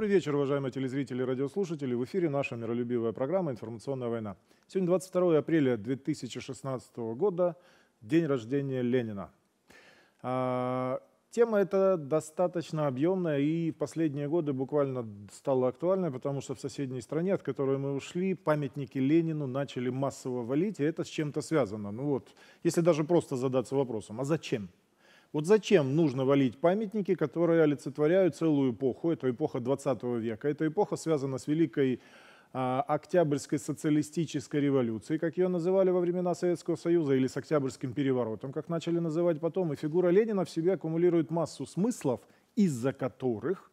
Добрый вечер, уважаемые телезрители и радиослушатели. В эфире наша миролюбивая программа «Информационная война». Сегодня 22 апреля 2016 года, день рождения Ленина. А, тема эта достаточно объемная и в последние годы буквально стала актуальной, потому что в соседней стране, от которой мы ушли, памятники Ленину начали массово валить, и это с чем-то связано. Ну вот, если даже просто задаться вопросом, а зачем? Вот зачем нужно валить памятники, которые олицетворяют целую эпоху? Это эпоха 20 века. Эта эпоха связана с великой а, Октябрьской социалистической революцией, как ее называли во времена Советского Союза, или с Октябрьским переворотом, как начали называть потом. И фигура Ленина в себе аккумулирует массу смыслов, из-за которых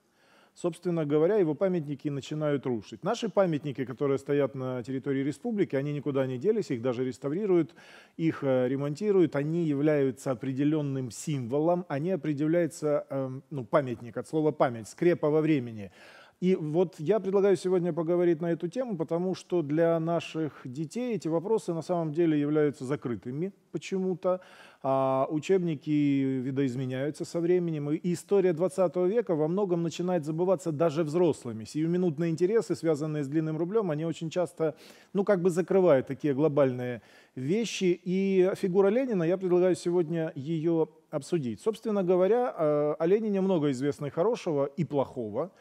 собственно говоря, его памятники начинают рушить. Наши памятники, которые стоят на территории республики, они никуда не делись, их даже реставрируют, их э, ремонтируют, они являются определенным символом, они определяются, эм, ну, памятник от слова память, скрепа во времени. И вот я предлагаю сегодня поговорить на эту тему, потому что для наших детей эти вопросы на самом деле являются закрытыми почему-то. А учебники видоизменяются со временем. И история 20 века во многом начинает забываться даже взрослыми. Сиюминутные интересы, связанные с длинным рублем, они очень часто, ну, как бы закрывают такие глобальные вещи. И фигура Ленина, я предлагаю сегодня ее обсудить. Собственно говоря, э, о Ленине много известно и хорошего, и плохого.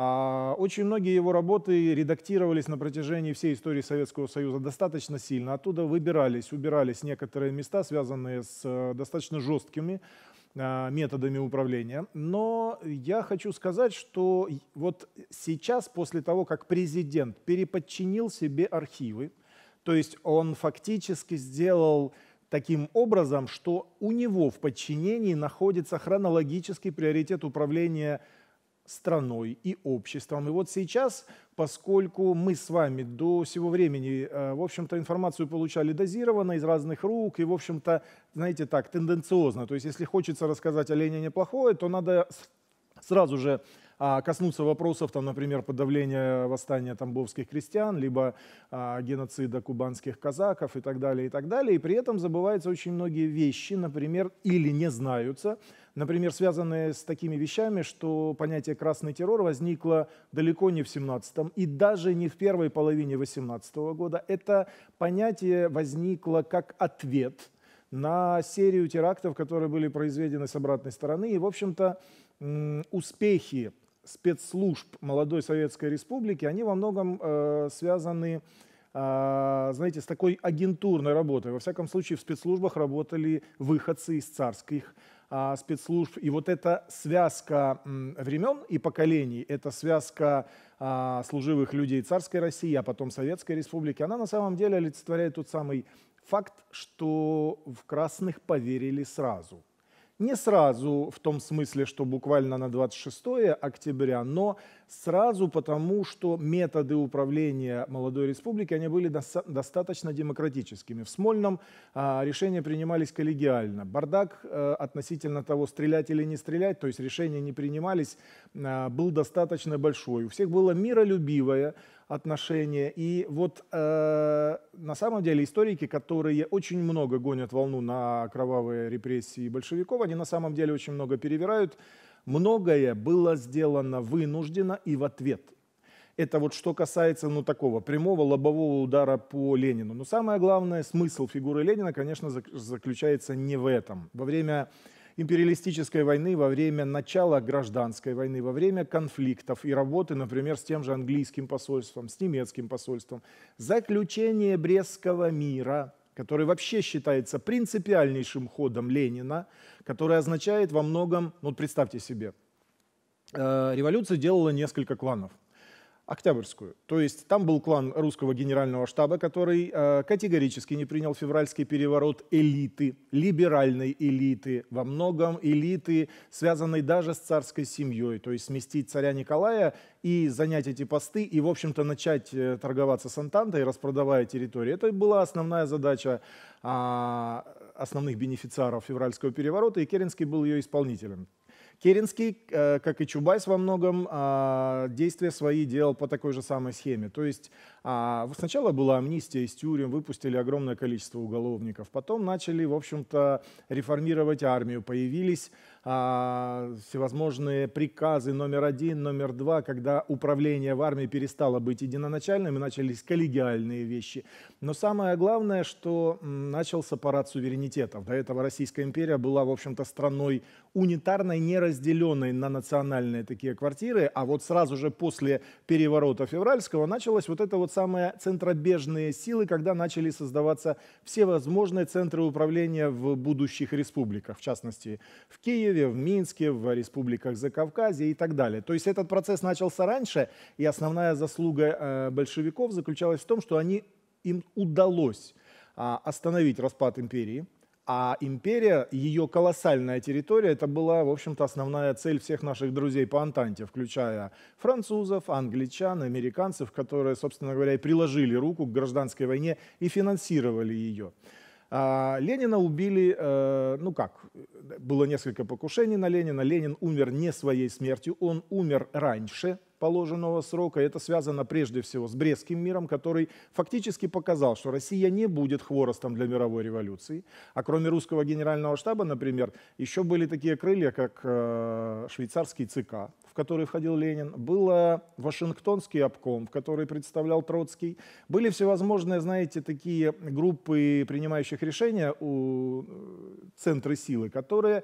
А, очень многие его работы редактировались на протяжении всей истории Советского Союза достаточно сильно. Оттуда выбирались, убирались некоторые места, связанные с э, достаточно жесткими э, методами управления. Но я хочу сказать, что вот сейчас, после того, как президент переподчинил себе архивы, то есть он фактически сделал таким образом, что у него в подчинении находится хронологический приоритет управления страной и обществом. И вот сейчас, поскольку мы с вами до всего времени, э, в общем-то, информацию получали дозированно из разных рук и, в общем-то, знаете так, тенденциозно. То есть, если хочется рассказать о Ленине плохое, то надо сразу же а, коснуться вопросов, там, например, подавления восстания тамбовских крестьян, либо а, геноцида кубанских казаков и так далее, и так далее. И при этом забываются очень многие вещи, например, или не знаются, например, связанные с такими вещами, что понятие «красный террор» возникло далеко не в 17-м и даже не в первой половине 18 -го года. Это понятие возникло как ответ на серию терактов, которые были произведены с обратной стороны. И, в общем-то, успехи спецслужб молодой Советской Республики, они во многом э, связаны э, знаете, с такой агентурной работой. Во всяком случае, в спецслужбах работали выходцы из царских а, спецслужб. И вот эта связка времен и поколений, эта связка а, служивых людей царской России, а потом Советской Республики, она на самом деле олицетворяет тот самый факт, что в красных поверили сразу. Не сразу в том смысле, что буквально на 26 октября, но сразу, потому что методы управления молодой республики, они были доста достаточно демократическими. В Смольном а, решения принимались коллегиально. Бардак а, относительно того, стрелять или не стрелять, то есть решения не принимались, а, был достаточно большой. У всех было миролюбивое отношение. И вот э, на самом деле историки, которые очень много гонят волну на кровавые репрессии большевиков, они на самом деле очень много перевирают многое было сделано вынужденно и в ответ. Это вот что касается ну, такого прямого лобового удара по Ленину. Но самое главное, смысл фигуры Ленина, конечно, заключается не в этом. Во время империалистической войны, во время начала гражданской войны, во время конфликтов и работы, например, с тем же английским посольством, с немецким посольством, заключение Брестского мира – который вообще считается принципиальнейшим ходом Ленина, который означает во многом, ну вот представьте себе, э, революция делала несколько кланов – Октябрьскую. То есть там был клан русского генерального штаба, который э, категорически не принял февральский переворот элиты, либеральной элиты, во многом элиты, связанной даже с царской семьей. То есть сместить царя Николая и занять эти посты, и, в общем-то, начать э, торговаться с Антантой, распродавая территории. Это была основная задача э, основных бенефициаров февральского переворота, и Керенский был ее исполнителем. Керенский, э, как и Чубайс во многом, а, действия свои делал по такой же самой схеме. То есть а, сначала была амнистия из тюрем, выпустили огромное количество уголовников, потом начали, в общем-то, реформировать армию, появились а, всевозможные приказы номер один, номер два, когда управление в армии перестало быть единоначальным и начались коллегиальные вещи. Но самое главное, что начался парад суверенитетов. До этого Российская империя была, в общем-то, страной унитарной, неразделенной на национальные такие квартиры, а вот сразу же после переворота февральского началось вот это вот самые центробежные силы, когда начали создаваться все возможные центры управления в будущих республиках, в частности, в Киеве, Киеве, в Минске, в республиках Закавказья и так далее. То есть этот процесс начался раньше, и основная заслуга э, большевиков заключалась в том, что они, им удалось а, остановить распад империи, а империя, ее колоссальная территория, это была, в общем-то, основная цель всех наших друзей по Антанте, включая французов, англичан, американцев, которые, собственно говоря, и приложили руку к гражданской войне и финансировали ее. А, Ленина убили, э, ну как, было несколько покушений на Ленина. Ленин умер не своей смертью, он умер раньше, положенного срока. Это связано прежде всего с Брестским миром, который фактически показал, что Россия не будет хворостом для мировой революции. А кроме русского генерального штаба, например, еще были такие крылья, как э, швейцарский ЦК, в который входил Ленин, был Вашингтонский обком, в который представлял Троцкий, были всевозможные, знаете, такие группы принимающих решения у э, центры силы, которые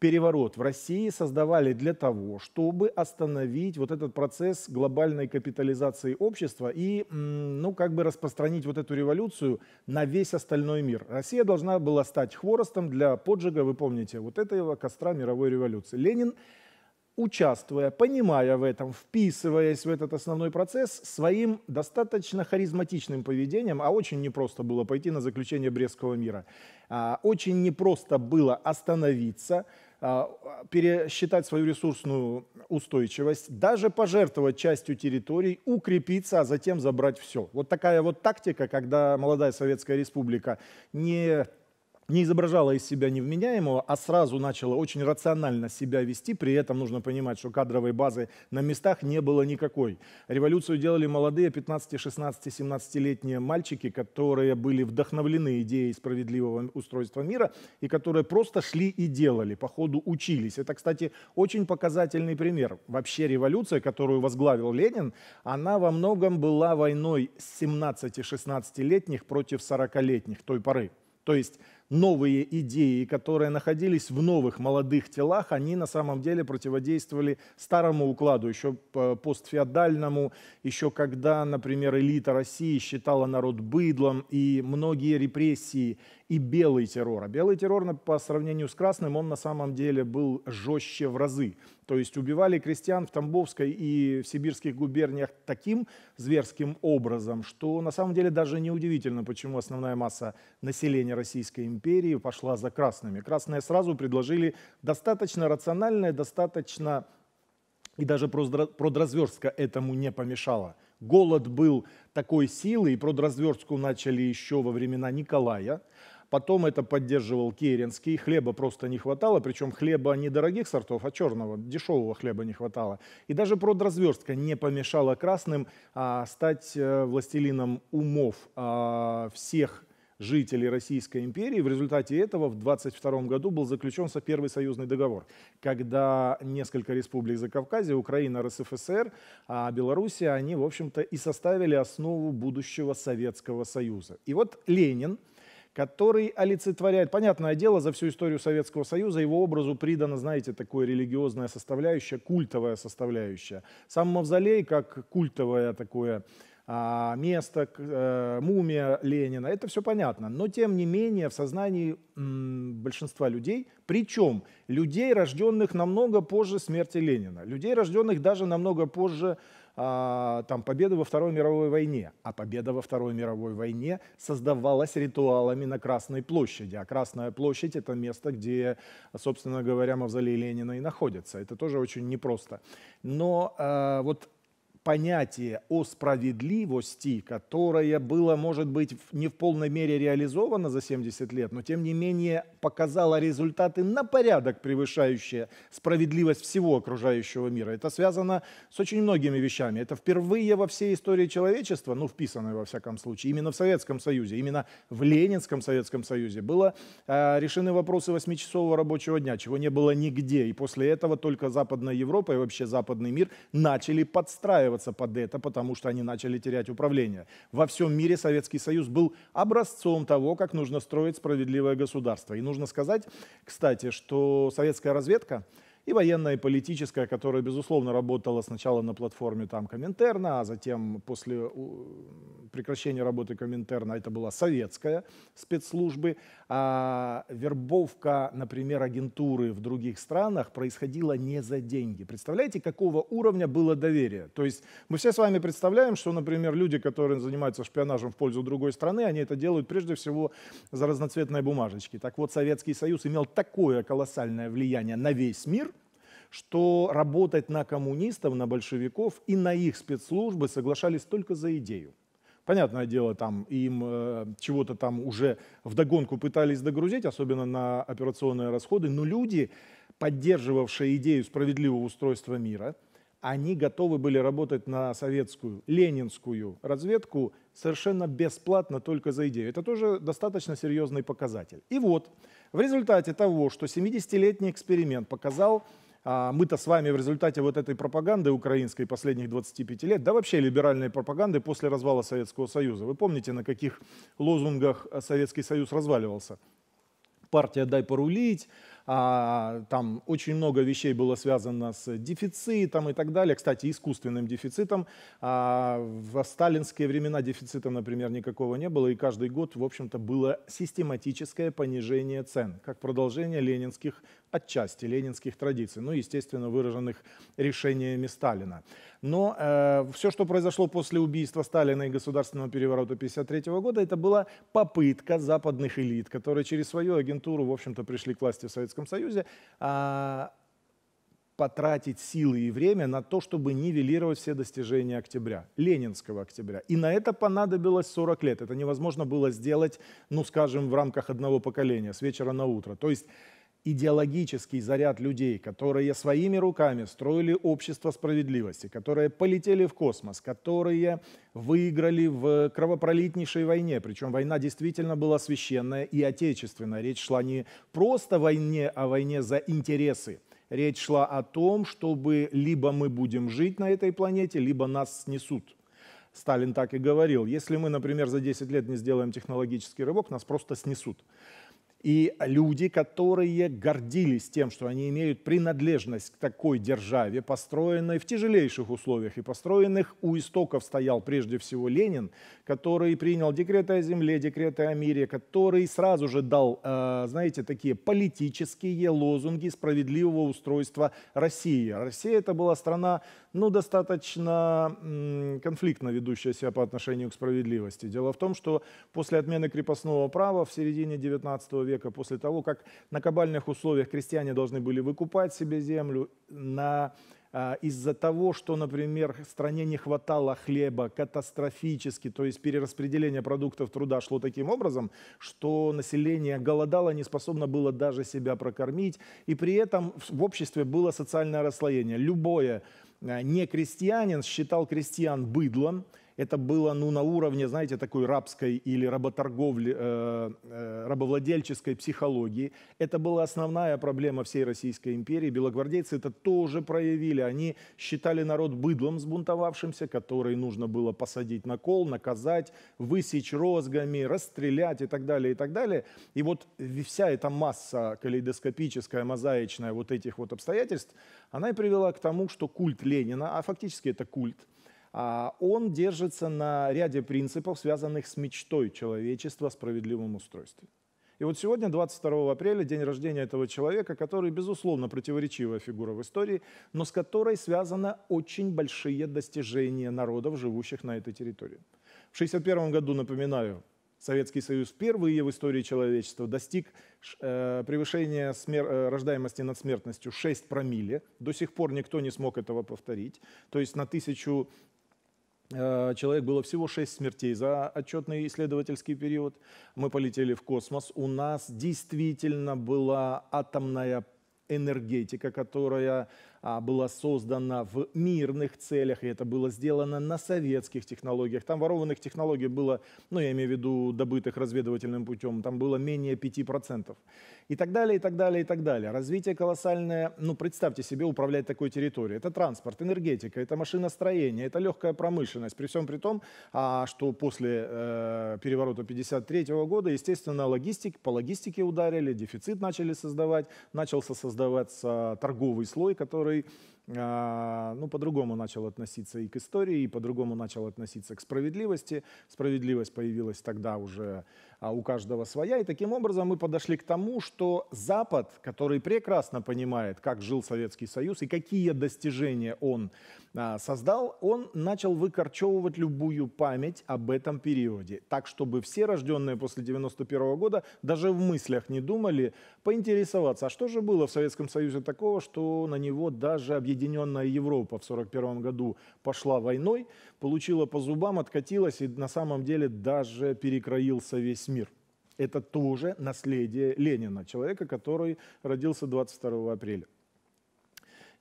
переворот в России создавали для того, чтобы остановить вот этот процесс глобальной капитализации общества и, ну, как бы распространить вот эту революцию на весь остальной мир. Россия должна была стать хворостом для поджига, вы помните, вот этого костра мировой революции. Ленин участвуя, понимая в этом, вписываясь в этот основной процесс, своим достаточно харизматичным поведением, а очень непросто было пойти на заключение Брестского мира, а, очень непросто было остановиться, а, пересчитать свою ресурсную устойчивость, даже пожертвовать частью территорий, укрепиться, а затем забрать все. Вот такая вот тактика, когда молодая Советская Республика не не изображала из себя невменяемого, а сразу начала очень рационально себя вести. При этом нужно понимать, что кадровой базы на местах не было никакой. Революцию делали молодые 15, 16, 17-летние мальчики, которые были вдохновлены идеей справедливого устройства мира и которые просто шли и делали, по ходу учились. Это, кстати, очень показательный пример. Вообще революция, которую возглавил Ленин, она во многом была войной 17-16-летних против 40-летних той поры. То есть новые идеи, которые находились в новых молодых телах, они на самом деле противодействовали старому укладу, еще постфеодальному, еще когда, например, элита России считала народ быдлом, и многие репрессии и белый террор. А белый террор по сравнению с красным, он на самом деле был жестче в разы. То есть убивали крестьян в Тамбовской и в сибирских губерниях таким зверским образом, что на самом деле даже неудивительно, почему основная масса населения Российской империи пошла за красными. Красные сразу предложили достаточно рациональное, достаточно и даже продразверстка этому не помешала. Голод был такой силы, и продразверстку начали еще во времена Николая. Потом это поддерживал Керенский. Хлеба просто не хватало, причем хлеба не дорогих сортов, а черного, дешевого хлеба не хватало. И даже продразверстка не помешала красным а, стать а, властелином умов а, всех жителей Российской империи. В результате этого в 1922 году был заключен первый союзный договор, когда несколько республик Закавказья, Украина, РСФСР, а Белоруссия, они, в общем-то, и составили основу будущего Советского Союза. И вот Ленин, который олицетворяет, понятное дело, за всю историю Советского Союза его образу придана, знаете, такое религиозная составляющая, культовая составляющая. Сам Мавзолей как культовое такое а, место, а, мумия Ленина, это все понятно. Но тем не менее в сознании м, большинства людей, причем людей, рожденных намного позже смерти Ленина, людей, рожденных даже намного позже а, там, победа во Второй мировой войне. А победа во Второй мировой войне создавалась ритуалами на Красной площади. А Красная площадь — это место, где, собственно говоря, мавзолей Ленина и находится. Это тоже очень непросто. Но а, вот понятие о справедливости, которое было, может быть, не в полной мере реализовано за 70 лет, но тем не менее показало результаты на порядок превышающие справедливость всего окружающего мира. Это связано с очень многими вещами. Это впервые во всей истории человечества, ну, вписанной во всяком случае, именно в Советском Союзе, именно в Ленинском Советском Союзе было э, решены вопросы восьмичасового рабочего дня, чего не было нигде. И после этого только Западная Европа и вообще Западный мир начали подстраиваться подстраиваться под это, потому что они начали терять управление. Во всем мире Советский Союз был образцом того, как нужно строить справедливое государство. И нужно сказать, кстати, что советская разведка и военная, и политическая, которая, безусловно, работала сначала на платформе там Коминтерна, а затем после прекращения работы Коминтерна а это была советская спецслужбы. А вербовка, например, агентуры в других странах происходила не за деньги. Представляете, какого уровня было доверие? То есть мы все с вами представляем, что, например, люди, которые занимаются шпионажем в пользу другой страны, они это делают прежде всего за разноцветные бумажечки. Так вот, Советский Союз имел такое колоссальное влияние на весь мир, что работать на коммунистов, на большевиков и на их спецслужбы соглашались только за идею. Понятное дело, там им э, чего-то там уже вдогонку пытались догрузить, особенно на операционные расходы, но люди, поддерживавшие идею справедливого устройства мира, они готовы были работать на советскую, ленинскую разведку совершенно бесплатно только за идею. Это тоже достаточно серьезный показатель. И вот, в результате того, что 70-летний эксперимент показал а мы-то с вами в результате вот этой пропаганды украинской последних 25 лет, да вообще либеральной пропаганды после развала Советского Союза. Вы помните, на каких лозунгах Советский Союз разваливался? партия «Дай порулить», а, там очень много вещей было связано с дефицитом и так далее. Кстати, искусственным дефицитом. А, в сталинские времена дефицита, например, никакого не было, и каждый год, в общем-то, было систематическое понижение цен, как продолжение ленинских отчасти ленинских традиций, ну, естественно, выраженных решениями Сталина. Но э, все, что произошло после убийства Сталина и государственного переворота 1953 года, это была попытка западных элит, которые через свою агентуру, в общем-то, пришли к власти в Советском Союзе, э, потратить силы и время на то, чтобы нивелировать все достижения октября, ленинского октября. И на это понадобилось 40 лет. Это невозможно было сделать, ну, скажем, в рамках одного поколения, с вечера на утро. То есть идеологический заряд людей, которые своими руками строили общество справедливости, которые полетели в космос, которые выиграли в кровопролитнейшей войне. Причем война действительно была священная и отечественная. Речь шла не просто о войне, а о войне за интересы. Речь шла о том, чтобы либо мы будем жить на этой планете, либо нас снесут. Сталин так и говорил, если мы, например, за 10 лет не сделаем технологический рывок, нас просто снесут. И люди, которые гордились тем, что они имеют принадлежность к такой державе, построенной в тяжелейших условиях и построенных у истоков стоял прежде всего Ленин, который принял декреты о земле, декреты о мире, который сразу же дал, э, знаете, такие политические лозунги справедливого устройства России. Россия это была страна ну, достаточно конфликтно ведущая себя по отношению к справедливости. Дело в том, что после отмены крепостного права в середине XIX века, после того, как на кабальных условиях крестьяне должны были выкупать себе землю, на а, из-за того, что, например, в стране не хватало хлеба катастрофически, то есть перераспределение продуктов труда шло таким образом, что население голодало, не способно было даже себя прокормить, и при этом в обществе было социальное расслоение. Любое Э, не крестьянин считал крестьян быдлом, это было ну, на уровне, знаете, такой рабской или работорговли, э, э, рабовладельческой психологии. Это была основная проблема всей Российской империи. Белогвардейцы это тоже проявили. Они считали народ быдлом сбунтовавшимся, который нужно было посадить на кол, наказать, высечь розгами, расстрелять и так далее, и так далее. И вот вся эта масса калейдоскопическая, мозаичная вот этих вот обстоятельств, она и привела к тому, что культ Ленина, а фактически это культ – а, он держится на ряде принципов, связанных с мечтой человечества о справедливом устройстве. И вот сегодня, 22 апреля, день рождения этого человека, который, безусловно, противоречивая фигура в истории, но с которой связаны очень большие достижения народов, живущих на этой территории. В 1961 году, напоминаю, Советский Союз впервые в истории человечества достиг э, превышения смер- э, рождаемости над смертностью 6 промилле. До сих пор никто не смог этого повторить. То есть на тысячу Э, человек было всего 6 смертей за отчетный исследовательский период. Мы полетели в космос. У нас действительно была атомная энергетика, которая а, была создана в мирных целях, и это было сделано на советских технологиях. Там ворованных технологий было, ну, я имею в виду добытых разведывательным путем, там было менее 5%. И так далее, и так далее, и так далее. Развитие колоссальное, ну, представьте себе, управлять такой территорией. Это транспорт, энергетика, это машиностроение, это легкая промышленность. При всем при том, а, что после э, переворота 53 -го года, естественно, логистик, по логистике ударили, дефицит начали создавать, начался создаваться торговый слой, который который а, ну, по-другому начал относиться и к истории, и по-другому начал относиться к справедливости. Справедливость появилась тогда уже а, у каждого своя. И таким образом мы подошли к тому, что Запад, который прекрасно понимает, как жил Советский Союз и какие достижения он а, создал, он начал выкорчевывать любую память об этом периоде, так, чтобы все рожденные после 91 года даже в мыслях не думали поинтересоваться, а что же было в Советском Союзе такого, что на него даже объединенная Европа в 41 году пошла войной, получила по зубам, откатилась и на самом деле даже перекроился весь мир это тоже наследие Ленина, человека, который родился 22 апреля.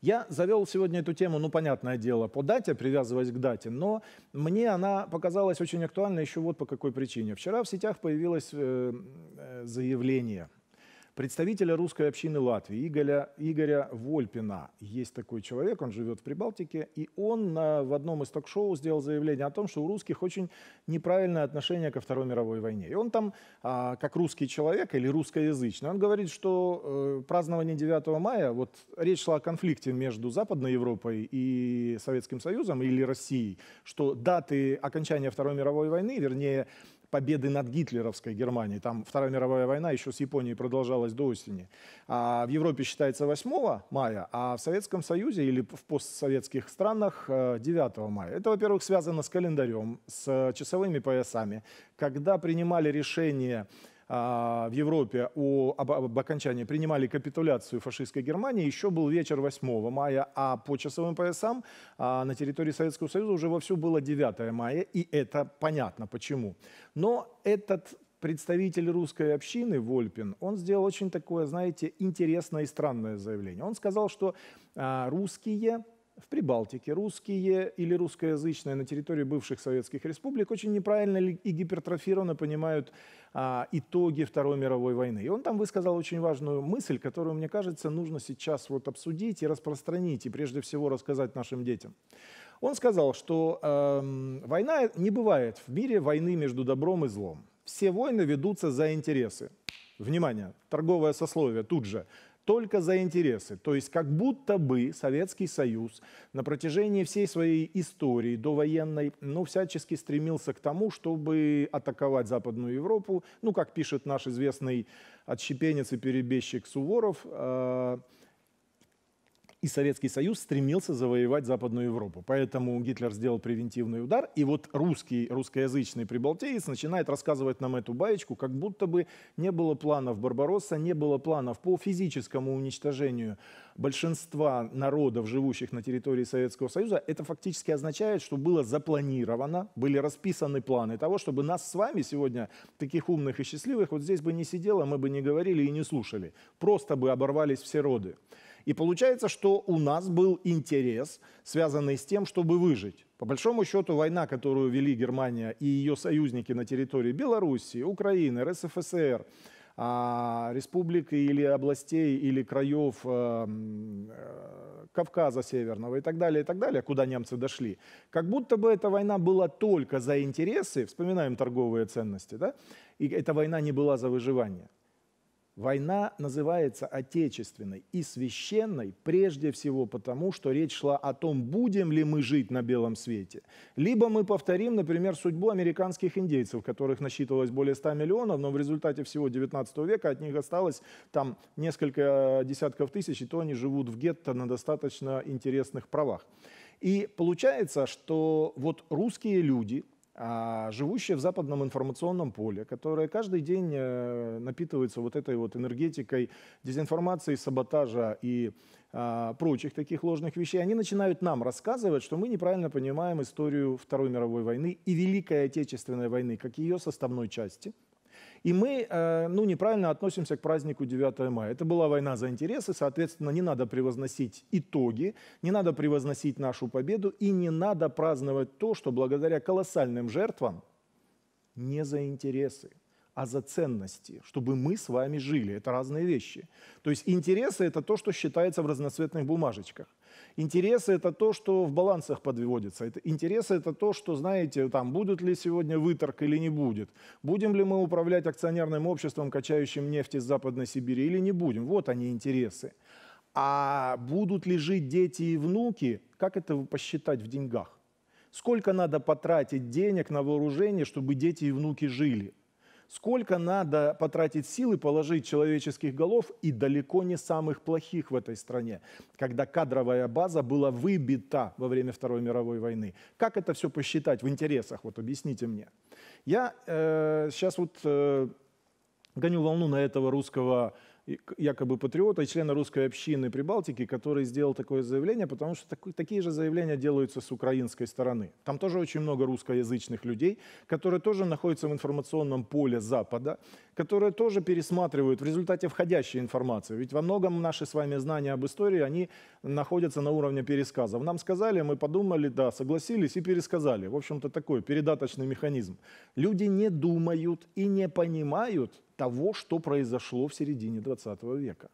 Я завел сегодня эту тему, ну, понятное дело, по дате, привязываясь к дате, но мне она показалась очень актуальной еще вот по какой причине. Вчера в сетях появилось э, э заявление – представителя русской общины Латвии Игоря, Игоря Вольпина. Есть такой человек, он живет в Прибалтике, и он в одном из ток-шоу сделал заявление о том, что у русских очень неправильное отношение ко Второй мировой войне. И он там, а, как русский человек или русскоязычный, он говорит, что э, празднование 9 мая, вот речь шла о конфликте между Западной Европой и Советским Союзом или Россией, что даты окончания Второй мировой войны, вернее, победы над гитлеровской Германией. Там Вторая мировая война еще с Японией продолжалась до осени. А в Европе считается 8 мая, а в Советском Союзе или в постсоветских странах 9 э, мая. Это, во-первых, связано с календарем, с часовыми поясами. Когда принимали решение а, в Европе о, об, об окончании принимали капитуляцию фашистской Германии, еще был вечер 8 мая, а по часовым поясам а, на территории Советского Союза уже вовсю было 9 мая, и это понятно почему. Но этот представитель русской общины Вольпин, он сделал очень такое, знаете, интересное и странное заявление. Он сказал, что а, русские в Прибалтике русские или русскоязычные на территории бывших советских республик очень неправильно и гипертрофированно понимают а, итоги Второй мировой войны. И он там высказал очень важную мысль, которую, мне кажется, нужно сейчас вот обсудить и распространить, и прежде всего рассказать нашим детям. Он сказал, что э, война не бывает в мире войны между добром и злом. Все войны ведутся за интересы. Внимание, торговое сословие тут же только за интересы. То есть как будто бы Советский Союз на протяжении всей своей истории довоенной, ну, всячески стремился к тому, чтобы атаковать Западную Европу. Ну, как пишет наш известный отщепенец и перебежчик Суворов, э и Советский Союз стремился завоевать Западную Европу. Поэтому Гитлер сделал превентивный удар, и вот русский, русскоязычный прибалтеец начинает рассказывать нам эту баечку, как будто бы не было планов Барбаросса, не было планов по физическому уничтожению большинства народов, живущих на территории Советского Союза. Это фактически означает, что было запланировано, были расписаны планы того, чтобы нас с вами сегодня, таких умных и счастливых, вот здесь бы не сидело, мы бы не говорили и не слушали. Просто бы оборвались все роды. И получается, что у нас был интерес, связанный с тем, чтобы выжить. По большому счету, война, которую вели Германия и ее союзники на территории Белоруссии, Украины, РСФСР, а, республик или областей или краев э, э, Кавказа Северного и так далее, и так далее, куда немцы дошли. Как будто бы эта война была только за интересы, вспоминаем торговые ценности, да? и эта война не была за выживание. Война называется отечественной и священной прежде всего потому, что речь шла о том, будем ли мы жить на белом свете. Либо мы повторим, например, судьбу американских индейцев, которых насчитывалось более 100 миллионов, но в результате всего 19 века от них осталось там несколько десятков тысяч, и то они живут в гетто на достаточно интересных правах. И получается, что вот русские люди – а, живущая в западном информационном поле, которая каждый день э, напитывается вот этой вот энергетикой дезинформации, саботажа и а, прочих таких ложных вещей, они начинают нам рассказывать, что мы неправильно понимаем историю Второй мировой войны и Великой Отечественной войны, как ее составной части – и мы э, ну, неправильно относимся к празднику 9 мая. Это была война за интересы, соответственно, не надо превозносить итоги, не надо превозносить нашу победу и не надо праздновать то, что благодаря колоссальным жертвам не за интересы, а за ценности, чтобы мы с вами жили. Это разные вещи. То есть интересы – это то, что считается в разноцветных бумажечках. Интересы – это то, что в балансах подводится. Это, интересы – это то, что, знаете, там, будут ли сегодня выторг или не будет. Будем ли мы управлять акционерным обществом, качающим нефть из Западной Сибири, или не будем. Вот они интересы. А будут ли жить дети и внуки, как это посчитать в деньгах? Сколько надо потратить денег на вооружение, чтобы дети и внуки жили? Сколько надо потратить силы, положить человеческих голов и далеко не самых плохих в этой стране, когда кадровая база была выбита во время Второй мировой войны. Как это все посчитать в интересах? Вот объясните мне. Я э, сейчас вот э, гоню волну на этого русского якобы патриота и члена русской общины Прибалтики, который сделал такое заявление, потому что так, такие же заявления делаются с украинской стороны. Там тоже очень много русскоязычных людей, которые тоже находятся в информационном поле Запада, которые тоже пересматривают в результате входящей информации. Ведь во многом наши с вами знания об истории, они находятся на уровне пересказов. Нам сказали, мы подумали, да, согласились и пересказали. В общем-то, такой передаточный механизм. Люди не думают и не понимают того, что произошло в середине 20 века.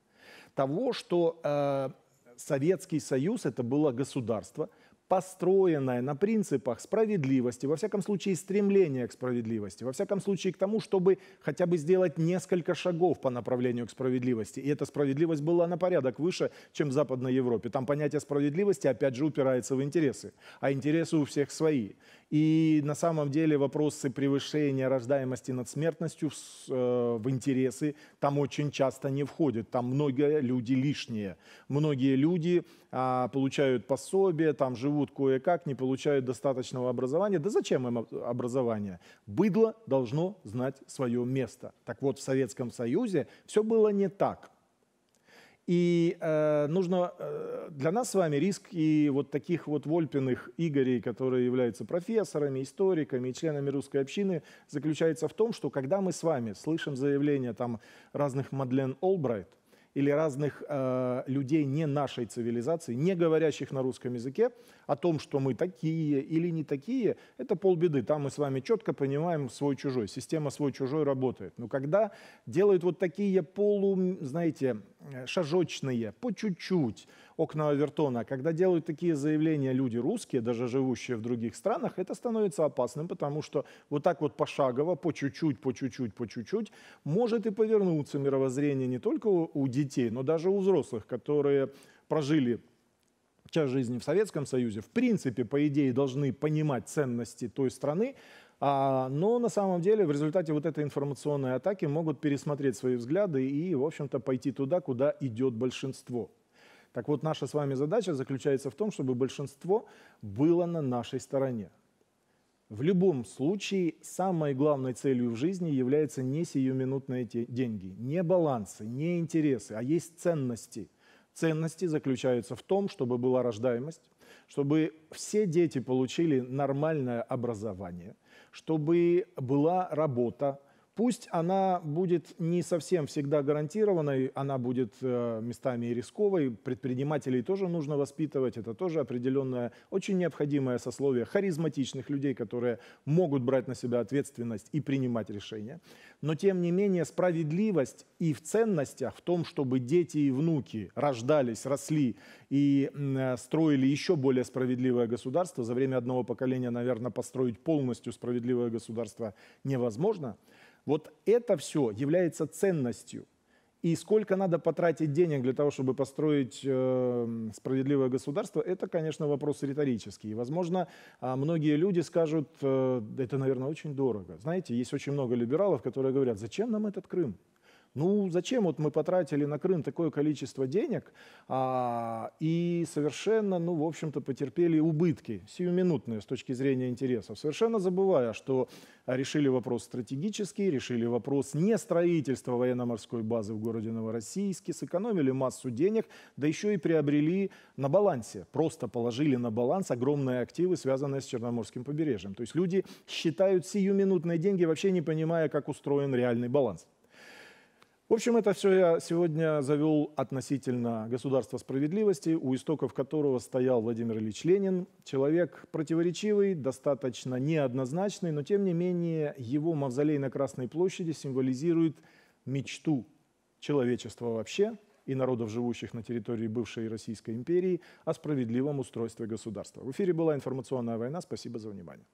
Того, что э, Советский Союз это было государство – построенная на принципах справедливости, во всяком случае стремление к справедливости, во всяком случае к тому, чтобы хотя бы сделать несколько шагов по направлению к справедливости. И эта справедливость была на порядок выше, чем в Западной Европе. Там понятие справедливости опять же упирается в интересы, а интересы у всех свои. И на самом деле вопросы превышения рождаемости над смертностью в, э, в интересы там очень часто не входят. Там многие люди лишние. Многие люди а, получают пособие, там живут кое-как, не получают достаточного образования. Да зачем им образование? Быдло должно знать свое место. Так вот, в Советском Союзе все было не так. И э, нужно э, для нас с вами риск и вот таких вот вольпиных Игорей, которые являются профессорами, историками членами русской общины, заключается в том, что когда мы с вами слышим заявления там разных Мадлен Олбрайт, или разных э, людей не нашей цивилизации, не говорящих на русском языке, о том, что мы такие или не такие, это полбеды. Там мы с вами четко понимаем свой-чужой, система свой-чужой работает. Но когда делают вот такие полу, знаете, э, шажочные, по чуть-чуть, окна Овертона. Когда делают такие заявления люди русские, даже живущие в других странах, это становится опасным, потому что вот так вот пошагово, по чуть-чуть, по чуть-чуть, по чуть-чуть, может и повернуться мировоззрение не только у детей, но даже у взрослых, которые прожили часть жизни в Советском Союзе, в принципе, по идее, должны понимать ценности той страны, а, но на самом деле в результате вот этой информационной атаки могут пересмотреть свои взгляды и, в общем-то, пойти туда, куда идет большинство. Так вот, наша с вами задача заключается в том, чтобы большинство было на нашей стороне. В любом случае, самой главной целью в жизни являются не сиюминутные деньги, не балансы, не интересы, а есть ценности. Ценности заключаются в том, чтобы была рождаемость, чтобы все дети получили нормальное образование, чтобы была работа, Пусть она будет не совсем всегда гарантированной, она будет э, местами рисковой, предпринимателей тоже нужно воспитывать, это тоже определенное, очень необходимое сословие харизматичных людей, которые могут брать на себя ответственность и принимать решения. Но тем не менее справедливость и в ценностях, в том, чтобы дети и внуки рождались, росли и э, строили еще более справедливое государство, за время одного поколения, наверное, построить полностью справедливое государство невозможно – вот это все является ценностью. И сколько надо потратить денег для того, чтобы построить э, справедливое государство, это, конечно, вопросы риторические. Возможно, а, многие люди скажут, э, это, наверное, очень дорого. Знаете, есть очень много либералов, которые говорят, зачем нам этот Крым? Ну, зачем вот мы потратили на Крым такое количество денег а, и совершенно, ну, в общем-то, потерпели убытки, сиюминутные с точки зрения интересов, совершенно забывая, что решили вопрос стратегический, решили вопрос не строительства военно-морской базы в городе Новороссийске, сэкономили массу денег, да еще и приобрели на балансе, просто положили на баланс огромные активы, связанные с Черноморским побережьем. То есть люди считают сиюминутные деньги, вообще не понимая, как устроен реальный баланс. В общем, это все я сегодня завел относительно государства справедливости, у истоков которого стоял Владимир Ильич Ленин. Человек противоречивый, достаточно неоднозначный, но тем не менее его мавзолей на Красной площади символизирует мечту человечества вообще и народов, живущих на территории бывшей Российской империи, о справедливом устройстве государства. В эфире была информационная война. Спасибо за внимание.